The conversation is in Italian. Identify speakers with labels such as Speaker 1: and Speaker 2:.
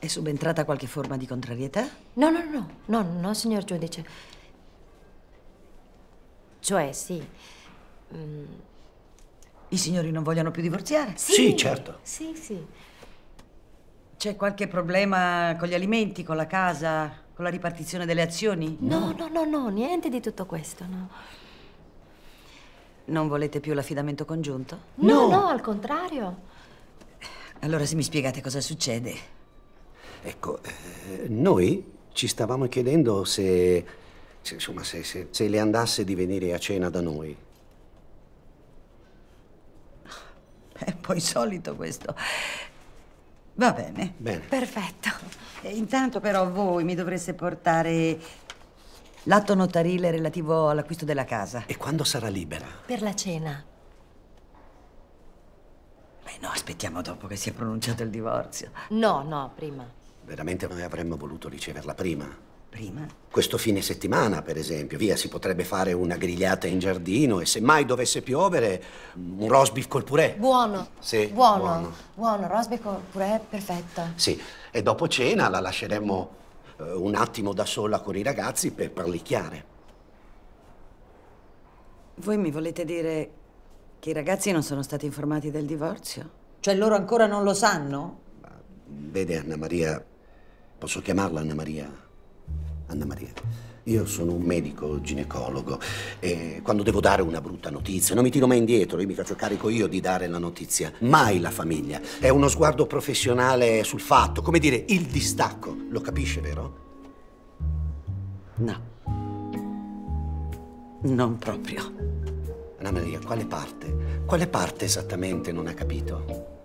Speaker 1: È subentrata qualche forma di contrarietà? No, no, no, no, no, signor giudice. Cioè, sì. Mm. I signori non vogliono più divorziare? Sì, sì certo. Sì, sì. C'è qualche problema con gli alimenti, con la casa, con la ripartizione delle azioni? No, no, no, no, no niente di tutto questo, no. Non volete più l'affidamento congiunto? No, no, no al contrario. Allora se mi spiegate cosa succede,
Speaker 2: Ecco, eh, noi ci stavamo chiedendo se, se insomma, se, se, se le andasse di venire a cena da noi. È poi solito questo.
Speaker 1: Va bene. Bene. Perfetto. E intanto però voi mi dovreste portare l'atto notarile relativo all'acquisto della casa. E quando sarà libera? Per la cena. Beh no, aspettiamo dopo che sia
Speaker 2: pronunciato il divorzio.
Speaker 1: No, no, prima.
Speaker 2: Veramente noi avremmo voluto riceverla prima. Prima? Questo fine settimana, per esempio. Via, si potrebbe fare una grigliata in giardino e se mai dovesse piovere, un roast beef col purè. Buono. Sì, buono. Buono,
Speaker 1: buono. roast beef col purè, perfetta.
Speaker 2: Sì, e dopo cena la lasceremmo eh, un attimo da sola con i ragazzi per parlicchiare.
Speaker 1: Voi mi volete dire che i ragazzi non sono stati informati del divorzio? Cioè loro ancora non lo sanno?
Speaker 2: Vede Anna Maria, Posso chiamarla Anna Maria? Anna Maria. Io sono un medico ginecologo e quando devo dare una brutta notizia non mi tiro mai indietro, io mi faccio carico io di dare la notizia, mai la famiglia. È uno sguardo professionale sul fatto, come dire, il distacco. Lo capisce, vero? No. Non proprio. Anna Maria, quale parte? Quale parte esattamente non ha capito?